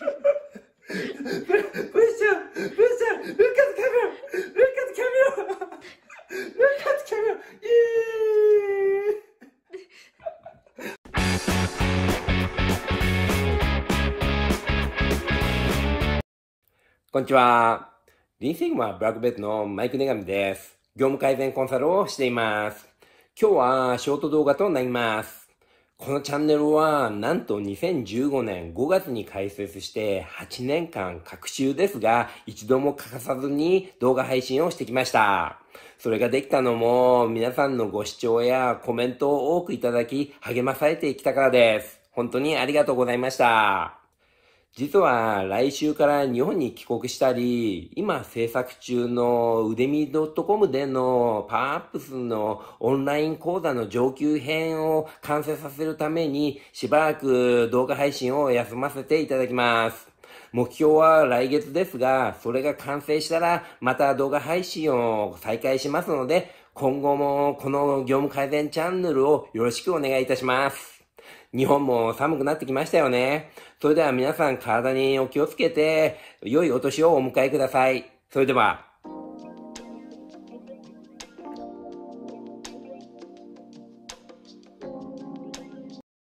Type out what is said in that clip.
こんにちは。リンセグマブラックベッドのマイクネガミです。業務改善コンサルをしています。今日はショート動画となります。このチャンネルは、なんと2015年5月に開設して8年間各週ですが、一度も欠かさずに動画配信をしてきました。それができたのも、皆さんのご視聴やコメントを多くいただき、励まされてきたからです。本当にありがとうございました。実は来週から日本に帰国したり、今制作中の腕ッ .com でのパワーアップスのオンライン講座の上級編を完成させるためにしばらく動画配信を休ませていただきます。目標は来月ですが、それが完成したらまた動画配信を再開しますので、今後もこの業務改善チャンネルをよろしくお願いいたします。日本も寒くなってきましたよね。それでは皆さん体にお気をつけて、良いお年をお迎えください。それでは。